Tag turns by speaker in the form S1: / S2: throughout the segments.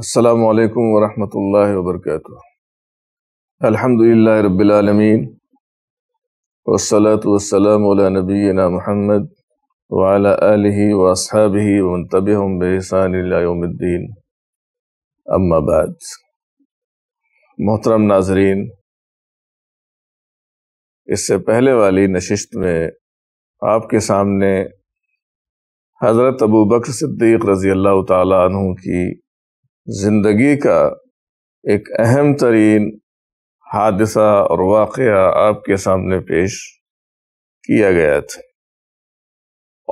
S1: अस्सलाम वालेकुम वरहमतुल्लाहि वबरकातुह अल्हम्दुलिल्लाहि रब्बिल आलमीन वस्सलातु वस्सलाम अला नबीना मुहम्मद व अला आलिहि व अस्हाबिहि व मन तबिअहुम बिहसान इला यौमिद्दीन अम्मा बाद मोहतरम नाजरीन इससे पहले वाली नशिस्त में आपके सामने हज़रत अबू बकर सिद्दीक़ रज़ी अल्लाह ताला की ज़िंदगी का एक अहम तरीन हादसा और वाक़ आपके सामने पेश किया गया था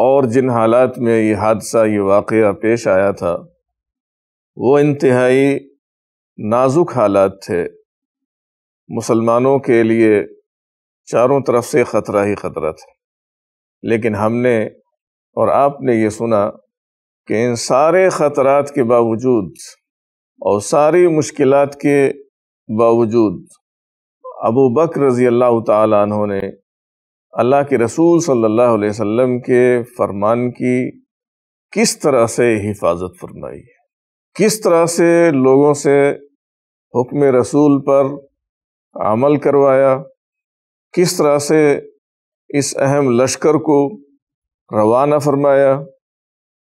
S1: और जिन हालात में ये हादसा ये वाक़ पेश आया था वो इंतहाई नाजुक हालात थे मुसलमानों के लिए चारों तरफ से ख़तरा ही ख़तरा था लेकिन हमने और आपने ये सुना कि इन सारे ख़तरात के बावजूद और सारी मुश्किल के बावजूद अबू बकर रज़ी अल्लाह तहों ने अल्लाह के रसूल सल्लल्लाहु अलैहि वसल्लम के फरमान की किस तरह से हिफाजत फरमाई है किस तरह से लोगों से हुक्म रसूल पर अमल करवाया किस तरह से इस अहम लश्कर को रवाना फरमाया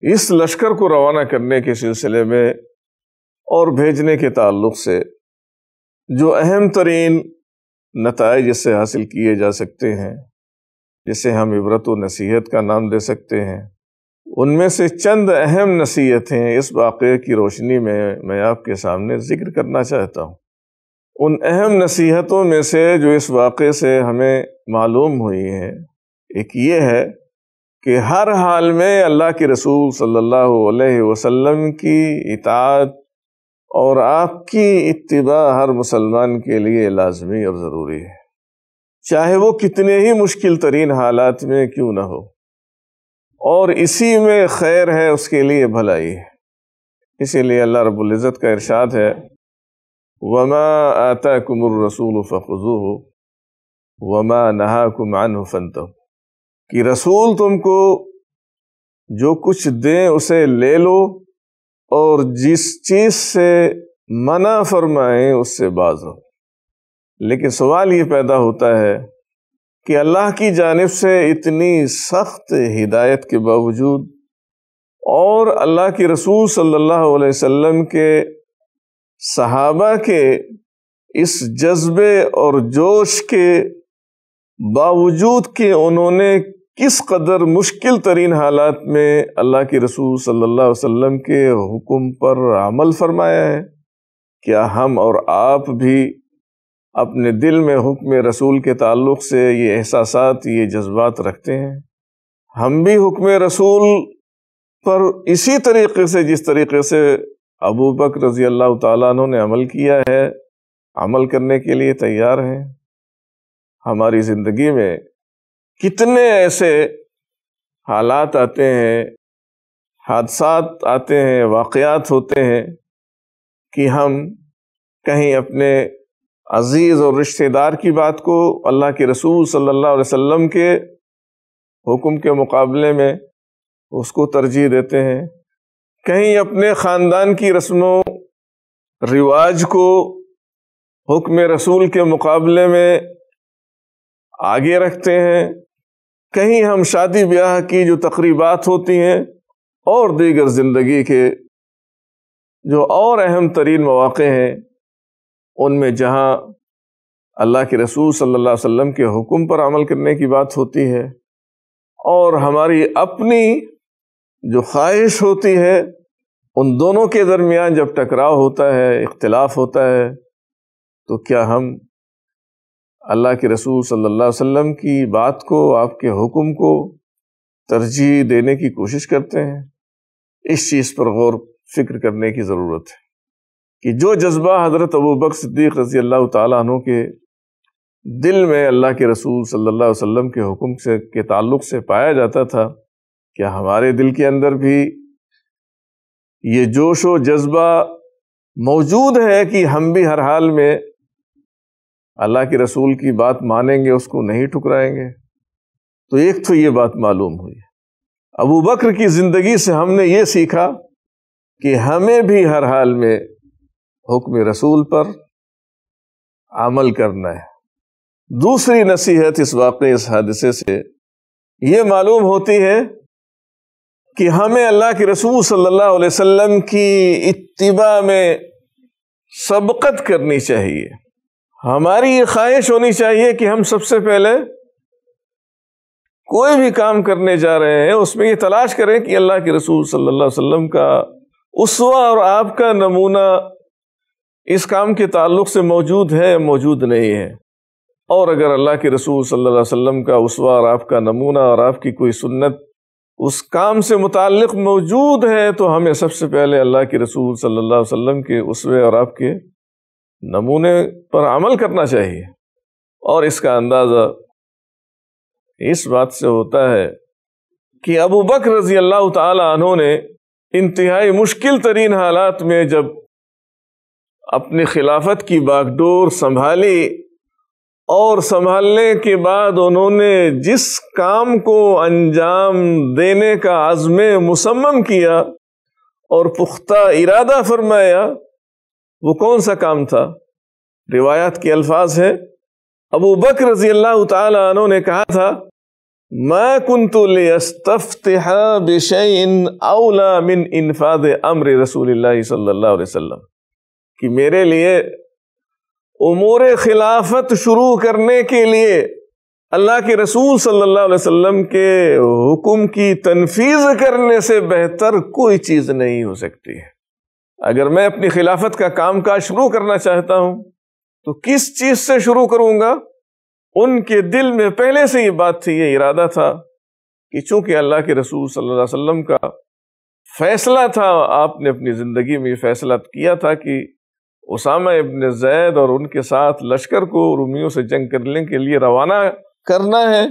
S1: इस लश्कर को रवाना करने के सिलसिले में और भेजने के ताल्लुक से जो अहम तरीन नतज इससे हासिल किए जा सकते हैं जिसे हम इबरत व नसीहत का नाम दे सकते हैं उनमें से चंद अहम नसीहतें इस वाक़े की रोशनी में मैं आपके सामने ज़िक्र करना चाहता हूँ उन अहम नसीहतों में से जो इस वाक़े से हमें मालूम हुई हैं एक ये है कि हर हाल में अल्लाह के रसूल सल्लल्लाहु अलैहि वसल्लम की इतात और आपकी इतबा हर मुसलमान के लिए लाजमी और ज़रूरी है चाहे वो कितने ही मुश्किल तरीन हालात में क्यों ना हो और इसी में खैर है उसके लिए भलाई है इसीलिए अल्लाह रब्ज़त का इरशाद है वमा आता कुमर रसूल फ़ुजू वमा नहा कुमान फ़नतम कि रसूल तुमको जो कुछ दें उसे ले लो और जिस चीज़ से मना फरमाएं उससे बाज रहो लेकिन सवाल ये पैदा होता है कि अल्लाह की जानब से इतनी सख्त हिदायत के बावजूद और अल्लाह के रसूल सल्लल्लाहु अलैहि वसल्लम के सहाबा के इस जज्बे और जोश के बावजूद कि उन्होंने किस कदर मुश्किल तरीन हालात में अल्लाह के रसूल सल्लल्लाहु अलैहि वसल्लम के हुक्म पर अमल फरमाया है क्या हम और आप भी अपने दिल में हुक्म रसूल के ताल्लुक़ से ये एहसास ये जज्बात रखते हैं हम भी हुक्म रसूल पर इसी तरीके से जिस तरीके से अबू बकर रज़ी अल्लाह तु ने अमल किया है अमल करने के लिए तैयार हैं हमारी ज़िंदगी में कितने ऐसे हालात आते हैं हादसा आते हैं वाक़ात होते हैं कि हम कहीं अपने अज़ीज़ और रिश्तेदार की बात को अल्लाह के रसूल सल्लल्लाहु अलैहि वसल्लम के हुक्म के मुकाबले में उसको तरजीह देते हैं कहीं अपने ख़ानदान की रस्मों रिवाज को हुक्म रसूल के मुकाबले में आगे रखते हैं कहीं हम शादी ब्याह की जो तकरीबात होती हैं और दीगर ज़िंदगी के जो और अहम तरीन मौक़े हैं उनमें जहाँ अल्लाह के रसूल सल्लल्लाहु अलैहि वसल्लम के हुक्म पर अमल करने की बात होती है और हमारी अपनी जो ख्वाहिश होती है उन दोनों के दरमियान जब टकराव होता है इख्तलाफ होता है तो क्या हम अल्लाह के रसूल सल्लल्लाहु अलैहि वसल्लम की बात को आपके हुक्म को तरजीह देने की कोशिश करते हैं इस चीज़ पर गौर फिक्र करने की ज़रूरत है कि जो जज्बा हज़रत अबू बकर सिद्दीक़ रज़ी अल्लाह तु के दिल में अल्लाह के रसूल सल्लल्लाहु अलैहि वसल्लम के हुक्म से के ताल्लुक़ से पाया जाता था क्या हमारे दिल के अंदर भी ये जोश व जज्बा मौजूद है कि हम भी हर हाल में अल्लाह के रसूल की बात मानेंगे उसको नहीं ठुकराएंगे तो एक तो ये बात मालूम हुई अबू बकर की ज़िंदगी से हमने ये सीखा कि हमें भी हर हाल में हुक्म रसूल पर अमल करना है दूसरी नसीहत इस वाक़े इस हादसे से ये मालूम होती है कि हमें अल्लाह के रसूल सल्लल्लाहु अलैहि वसल्लम की इत्तिबा में सबकत करनी चाहिए हमारी ये ख्वाहिश होनी चाहिए कि हम सबसे पहले कोई भी काम करने जा रहे हैं उसमें ये तलाश करें कि अल्लाह के रसूल सल्लल्लाहु अलैहि वसल्लम का उसवा और आपका नमूना इस काम के ताल्लुक से मौजूद है या मौजूद नहीं है और अगर अल्लाह के रसूल सल्लल्लाहु अलैहि वसल्लम का उसवा और आपका नमूना और आपकी कोई सुन्नत उस काम से मुतक़ मौजूद है तो हमें सबसे पहले अल्लाह के रसूल सल्लल्लाहु अलैहि वसल्लम के उसवे और आपके नमूने पर अमल करना चाहिए और इसका अंदाज़ा इस बात से होता है कि अबू बकर रजी अल्लाह तहों ने इंतहाई मुश्किल तरीन हालात में जब अपनी खिलाफत की बागडोर संभाली और संभालने के बाद उन्होंने जिस काम को अंजाम देने का आज़म मुसम्म किया और पुख्ता इरादा फरमाया वो कौन सा काम था रिवायत के अल्फाज है अबू बकर रजी अल्लाह तु ने कहा था मैं कुंतुल अमर रसूल सल्लाम कि मेरे लिए उमूर खिलाफत शुरू करने के लिए अल्लाह के रसूल सल्लल्लाहु अलैहि वसल्लम के हुक्म की तनफीज करने से बेहतर कोई चीज़ नहीं हो सकती है अगर मैं अपनी खिलाफत का काम काज शुरू करना चाहता हूं तो किस चीज से शुरू करूंगा उनके दिल में पहले से ये बात थी ये इरादा था कि चूंकि अल्लाह के रसूल सल्लल्लाहु अलैहि वसल्लम का फैसला था आपने अपनी ज़िंदगी में फैसला किया था कि उसामा इबन जैद और उनके साथ लश्कर को रूमियों से जंग करने के लिए रवाना करना है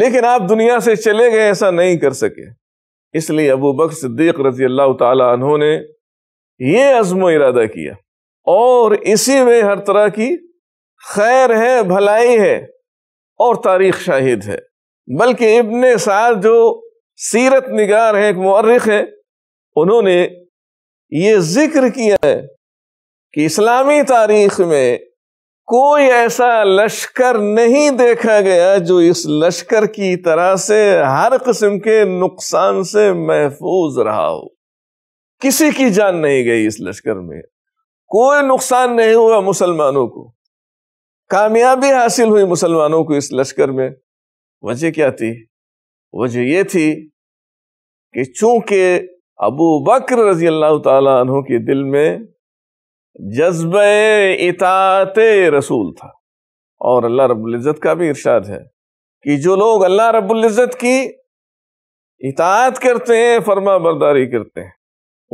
S1: लेकिन आप दुनिया से चले गए ऐसा नहीं कर सके इसलिए अबू बकर सिद्दीक रजी अल्लाह तहों ने ये अज़म इरादा किया और इसी में हर तरह की खैर है भलाई है और तारीख शाहिद है बल्कि इबन साद जो सीरत निगार हैं एक मर्रख है उन्होंने ये जिक्र किया है कि इस्लामी तारीख में कोई ऐसा लश्कर नहीं देखा गया जो इस लश्कर की तरह से हर किस्म के नुकसान से महफूज रहा हो किसी की जान नहीं गई इस लश्कर में कोई नुकसान नहीं हुआ मुसलमानों को कामयाबी हासिल हुई मुसलमानों को इस लश्कर में वजह क्या थी वजह यह थी कि चूंकि अबू बकर रजी अल्लाह तु के दिल में जज्ब इतात रसूल था और अल्लाह रबुल्जत का भी इर्शाद है कि जो लोग अल्लाह रबुल्जत की इतात करते हैं फर्मा बरदारी करते हैं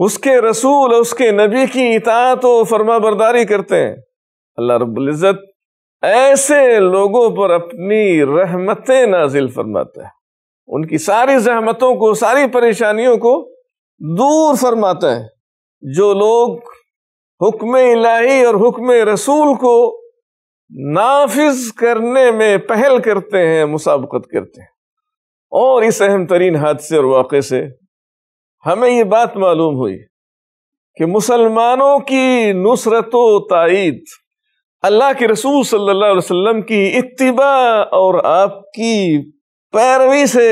S1: उसके रसूल उसके नबी की इतात तो फरमा बरदारी करते हैं अल्लाह रब्ज़त ऐसे लोगों पर अपनी रहमतें नाजिल फरमाता है उनकी सारी जहमतों को सारी परेशानियों को दूर फरमाता है जो लोग हुक्म इलाही और हुक्म रसूल को नाफिज करने में पहल करते हैं मुसाबकत करते हैं और इस अहम तरीन हादसे और वाक़े से हमें ये बात मालूम हुई कि मुसलमानों की नुसरत तइद अल्लाह के रसूल सल्लल्लाहु अलैहि वसल्लम की इतबा और आपकी पैरवी से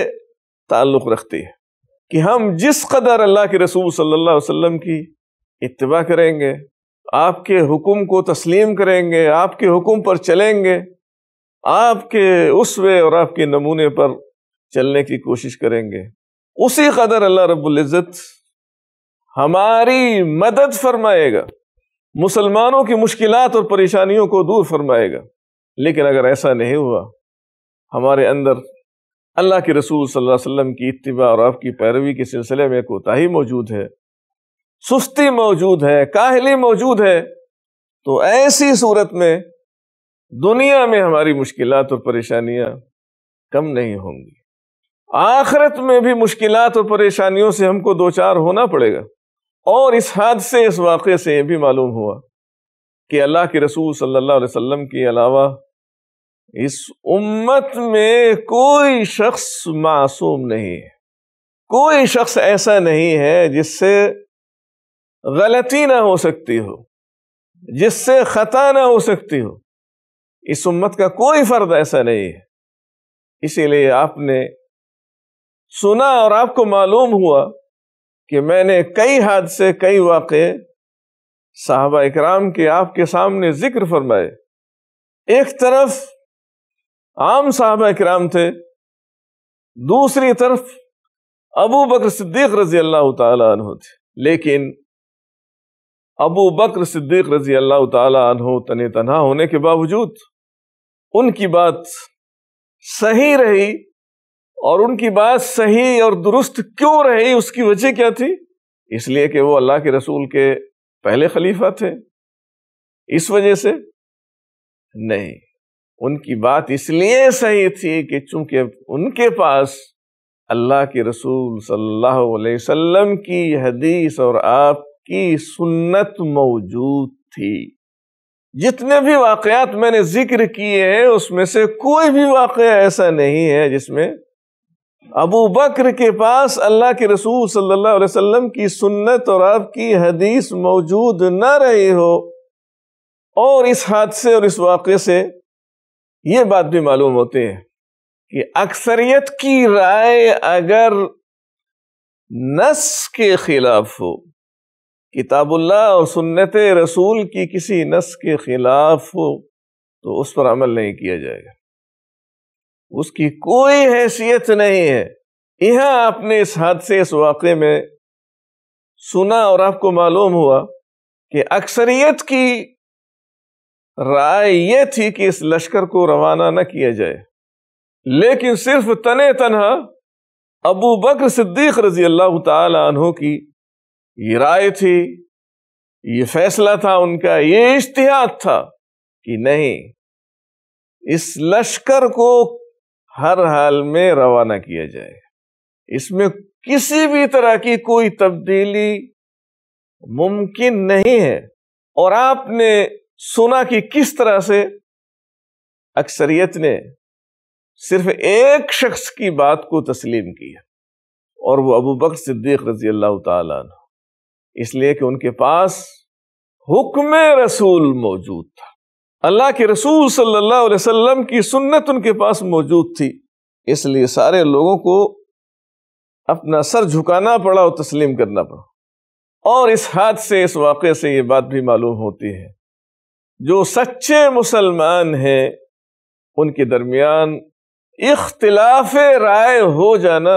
S1: ताल्लुक़ रखती है कि हम जिस कदर अल्लाह के रसूल सल्लल्लाहु अलैहि वसल्लम की इतबा करेंगे आपके हुक्म को तस्लीम करेंगे आपके हुक्म पर चलेंगे आपके उसवे और आपके नमूने पर चलने की कोशिश करेंगे उसी कदर अल्लाह रबुल्जत हमारी मदद फरमाएगा मुसलमानों की मुश्किलात और परेशानियों को दूर फरमाएगा लेकिन अगर ऐसा नहीं हुआ हमारे अंदर अल्लाह के रसूल सल्लल्लाहु अलैहि वसल्लम की इत्तिबा और आपकी पैरवी के सिलसिले में कोताही मौजूद है सुस्ती मौजूद है काहली मौजूद है तो ऐसी सूरत में दुनिया में हमारी मुश्किलात और परेशानियां कम नहीं होंगी आखिरत में भी मुश्किल और परेशानियों से हमको दो चार होना पड़ेगा और इस हादसे इस वाक़े से यह भी मालूम हुआ कि अल्लाह के रसूल सल्लल्लाहु अलैहि वसल्लम के अलावा इस उम्मत में कोई शख्स मासूम नहीं है कोई शख्स ऐसा नहीं है जिससे गलती ना हो सकती हो जिससे ख़ता ना हो सकती हो इस उम्मत का कोई फ़र्द ऐसा नहीं है इसीलिए आपने सुना और आपको मालूम हुआ कि मैंने कई हादसे कई वाक़े साहबा इकराम के आपके सामने जिक्र फरमाए एक तरफ आम साहबा इकराम थे दूसरी तरफ अबू बकर सिद्दीक रजी अल्लाह तु थे लेकिन अबू बकर सिद्दीक रजी अल्लाह तु तने तनहा होने के बावजूद उनकी बात सही रही और उनकी बात सही और दुरुस्त क्यों रही उसकी वजह क्या थी इसलिए कि वो अल्लाह के रसूल के पहले खलीफा थे इस वजह से नहीं उनकी बात इसलिए सही थी कि चूंकि उनके पास अल्लाह के रसूल सल्लल्लाहु अलैहि वसल्लम की हदीस और आपकी सुन्नत मौजूद थी जितने भी वाकयात मैंने जिक्र किए हैं उसमें से कोई भी वाक़ ऐसा नहीं है जिसमें अबू बकर के पास अल्लाह के रसूल सल्लल्लाहु अलैहि वसल्लम की सुन्नत और आपकी हदीस मौजूद न रही हो और इस हादसे और इस वाक़े से ये बात भी मालूम होती है कि अक्सरियत की राय अगर नस के खिलाफ हो किताबुल्ला और सुन्नत रसूल की किसी नस के खिलाफ हो तो उस पर अमल नहीं किया जाएगा उसकी कोई हैसियत नहीं है यह आपने इस हादसे इस वाक़े में सुना और आपको मालूम हुआ कि अक्सरियत की राय यह थी कि इस लश्कर को रवाना न किया जाए लेकिन सिर्फ तने तनहा अबू बकर सिद्दीक रजी अल्लाह तहों की ये राय थी ये फैसला था उनका ये इश्तिहाद था कि नहीं इस लश्कर को हर हाल में रवाना किया जाए इसमें किसी भी तरह की कोई तब्दीली मुमकिन नहीं है और आपने सुना कि किस तरह से अक्सरियत ने सिर्फ एक शख्स की बात को तस्लीम किया और वो अबू बकर सिद्दीक रजी अल्लाह तला इसलिए कि उनके पास हुक्म रसूल मौजूद था अल्लाह के रसूल सल्लल्लाहु अलैहि वसल्लम की सुन्नत उनके पास मौजूद थी इसलिए सारे लोगों को अपना सर झुकाना पड़ा और तस्लीम करना पड़ा और इस हाथ से इस वाक़े से ये बात भी मालूम होती है जो सच्चे मुसलमान हैं उनके दरमियान इख्तलाफ राय हो जाना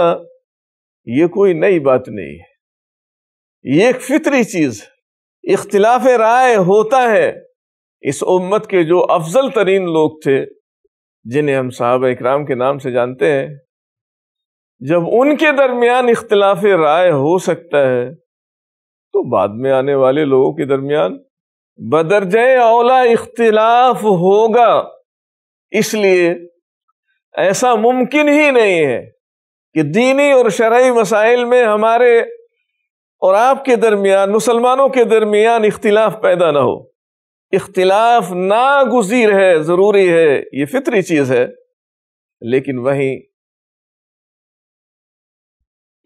S1: ये कोई नई बात नहीं है ये एक फितरी चीज़ है इख्तलाफ राय होता है इस उम्मत के जो अफजल तरीन लोग थे जिन्हें हम साहब इकराम के नाम से जानते हैं जब उनके दरमियान इख्तलाफ राय हो सकता है तो बाद में आने वाले लोगों के दरमियान बदरज औला इख्तलाफ होगा इसलिए ऐसा मुमकिन ही नहीं है कि दीनी और शरय मसाइल में हमारे और आपके दरमियान मुसलमानों के दरमियान इख्तलाफ पैदा ना हो इख्तिलाफ नागुजीर है ज़रूरी है ये फितरी चीज़ है लेकिन वहीं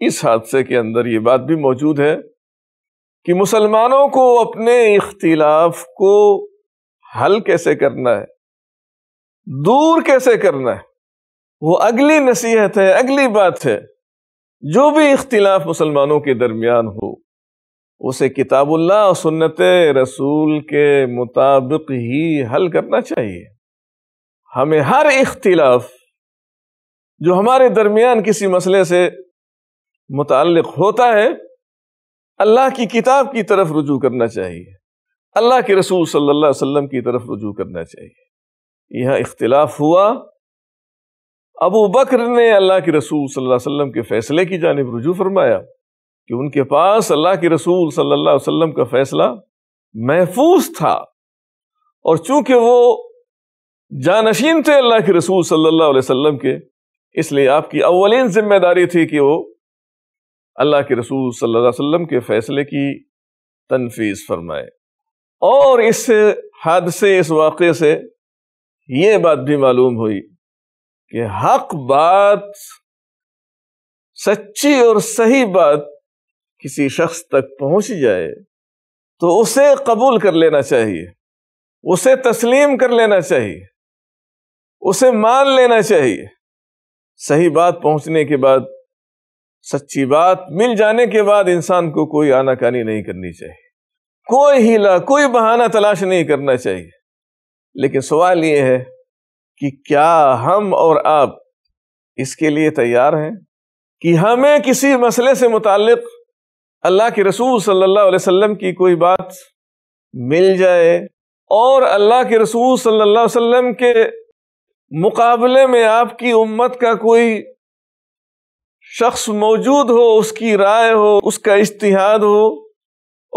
S1: इस हादसे के अंदर ये बात भी मौजूद है कि मुसलमानों को अपने इख्तिलाफ को हल कैसे करना है दूर कैसे करना है वो अगली नसीहत है अगली बात है जो भी इख्तिलाफ मुसलमानों के दरमियान हो उसे किताबुल्लाह और सुन्नत रसूल के मुताबिक ही हल करना चाहिए हमें हर इख्तिलाफ जो हमारे दरमियान किसी मसले से मुतलक होता है अल्लाह की किताब की तरफ रुजू करना चाहिए अल्लाह के रसूल सल्लल्लाहु अलैहि वसल्लम की तरफ रुजू करना चाहिए यह इख्तिलाफ हुआ अबू बकर ने अल्लाह के रसूल सल्लल्लाहु अलैहि वसल्लम के फैसले की जानब रुजू फरमाया कि उनके पास अल्लाह के रसूल सल्लल्लाहु अलैहि वसल्लम का फैसला महफूज था और चूंकि वो जानशीन थे अल्लाह के रसूल सल्लल्लाहु अलैहि वसल्लम के इसलिए आपकी अवलिन जिम्मेदारी थी कि वो अल्लाह के रसूल सल्लल्लाहु अलैहि वसल्लम के फैसले की तनफीज फरमाए और इस हादसे इस वाक़े से ये बात भी मालूम हुई कि हक बात सच्ची और सही बात किसी शख्स तक पहुंच जाए तो उसे कबूल कर लेना चाहिए उसे तस्लीम कर लेना चाहिए उसे मान लेना चाहिए सही बात पहुंचने के बाद सच्ची बात मिल जाने के बाद इंसान को कोई आनाकानी नहीं करनी चाहिए कोई हीला कोई बहाना तलाश नहीं करना चाहिए लेकिन सवाल ये है कि क्या हम और आप इसके लिए तैयार हैं कि हमें किसी मसले से मुतालिक अल्लाह के रसूल सल्लल्लाहु अलैहि वसल्लम की कोई बात मिल जाए और अल्लाह के रसूल सल्लल्लाहु अलैहि वसल्लम के मुकाबले में आपकी उम्मत का कोई शख्स मौजूद हो उसकी राय हो उसका इश्तिहाद हो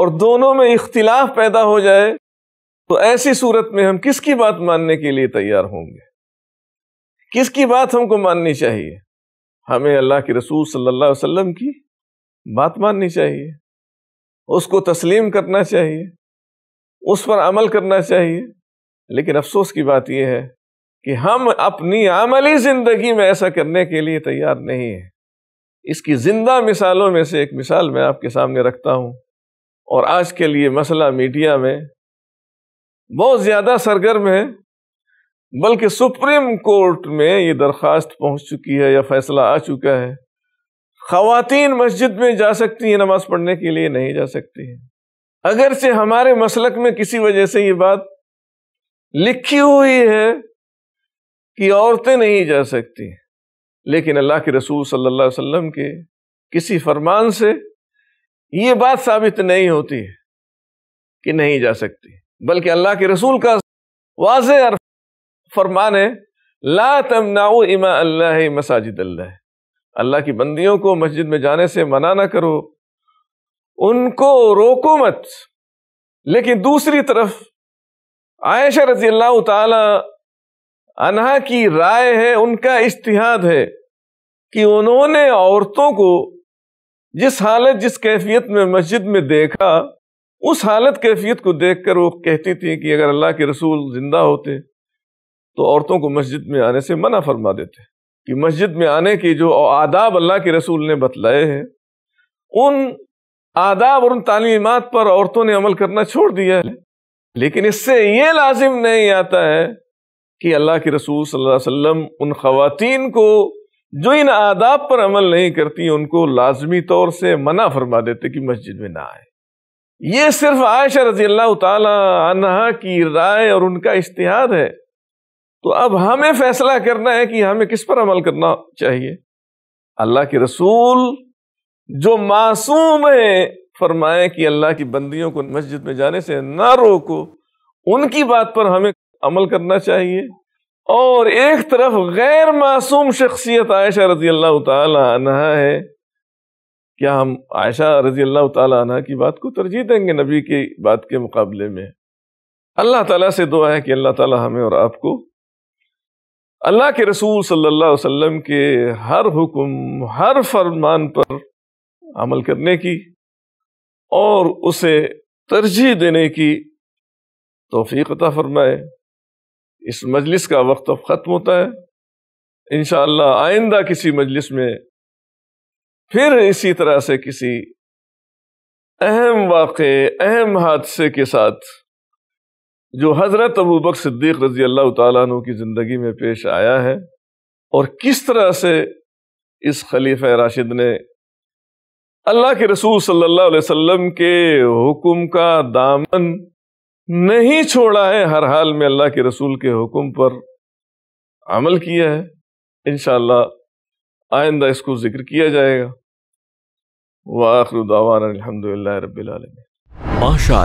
S1: और दोनों में इख्तिलाफ पैदा हो जाए तो ऐसी सूरत में हम किसकी बात मानने के लिए तैयार होंगे किसकी बात हमको माननी चाहिए हमें अल्लाह के रसूल सल्लल्लाहु अलैहि वसल्लम की बात माननी चाहिए उसको तस्लीम करना चाहिए उस पर अमल करना चाहिए लेकिन अफसोस की बात यह है कि हम अपनी आमली ज़िंदगी में ऐसा करने के लिए तैयार नहीं है इसकी ज़िंदा मिसालों में से एक मिसाल मैं आपके सामने रखता हूँ और आज के लिए मसला मीडिया में बहुत ज़्यादा सरगर्म है बल्कि सुप्रीम कोर्ट में ये दरख्वास्त पहुँच चुकी है या फैसला आ चुका है खातन मस्जिद में जा सकती हैं नमाज पढ़ने के लिए नहीं जा सकती हैं अगरचे हमारे मसलक में किसी वजह से ये बात लिखी हुई है कि औरतें नहीं जा सकती लेकिन अल्लाह के रसूल सल्लल्लाहु अलैहि वसल्लम के किसी फरमान से ये बात साबित नहीं होती है कि नहीं जा सकती बल्कि अल्लाह के रसूल का वाज फरमान है ला तमनाओ इमा अल्लाह मसाजिद अल्लाह अल्लाह की बंदियों को मस्जिद में जाने से मना ना करो उनको रोको मत लेकिन दूसरी तरफ आयशा रजी अल्लाह तहा की राय है उनका इश्तिहाद है कि उन्होंने औरतों को जिस हालत जिस कैफियत में मस्जिद में देखा उस हालत कैफियत को देखकर वो कहती थी कि अगर अल्लाह के रसूल जिंदा होते तो औरतों को मस्जिद में आने से मना फरमा देते कि मस्जिद में आने के जो आदाब अल्लाह के रसूल ने बतलाए हैं उन आदाब और उन तालीमत पर औरतों ने अमल करना छोड़ दिया है लेकिन इससे ये लाजिम नहीं आता है कि अल्लाह के रसूल सल्लल्लाहु अलैहि वसल्लम उन ख़वातीन को जो इन आदाब पर अमल नहीं करती उनको लाजमी तौर से मना फरमा देते कि मस्जिद में ना आए ये सिर्फ आयशा रजी अल्लाह तहा की राय और उनका इश्तिहाद है तो अब हमें फैसला करना है कि हमें किस पर अमल करना चाहिए अल्लाह के रसूल जो मासूम है फरमाए कि अल्लाह की बंदियों को मस्जिद में जाने से ना रोको उनकी बात पर हमें अमल करना चाहिए और एक तरफ गैर मासूम शख्सियत आयशा रजी अल्लाह तहा है क्या हम आयशा रजी अल्लाह तहा की बात को तरजीह देंगे नबी की बात के मुकाबले में अल्लाह ताला से दुआ है कि अल्लाह ताला हमें और आपको अल्लाह के रसूल सल्लल्लाहु अलैहि वसल्लम के हर हुक्म हर फरमान पर अमल करने की और उसे तरजीह देने की तोफ़ी अता फरमाए इस मजलिस का वक्त अब ख़त्म होता है इन आइंदा किसी मजलिस में फिर इसी तरह से किसी अहम वाक़ अहम हादसे के साथ जो हज़रत अबू बक सिद्दीक रजी अल्लाह तु की ज़िंदगी में पेश आया है और किस तरह से इस खलीफ राशिद ने अल्लाह के रसूल सल्लल्लाहु अलैहि वसल्लम के हुक्म का दामन नहीं छोड़ा है हर हाल में अल्लाह के रसूल के हुक्म पर अमल किया है इन आइंदा इसको ज़िक्र किया जाएगा वाखरुदावान अलहमदिल्ला रबीआलम माशा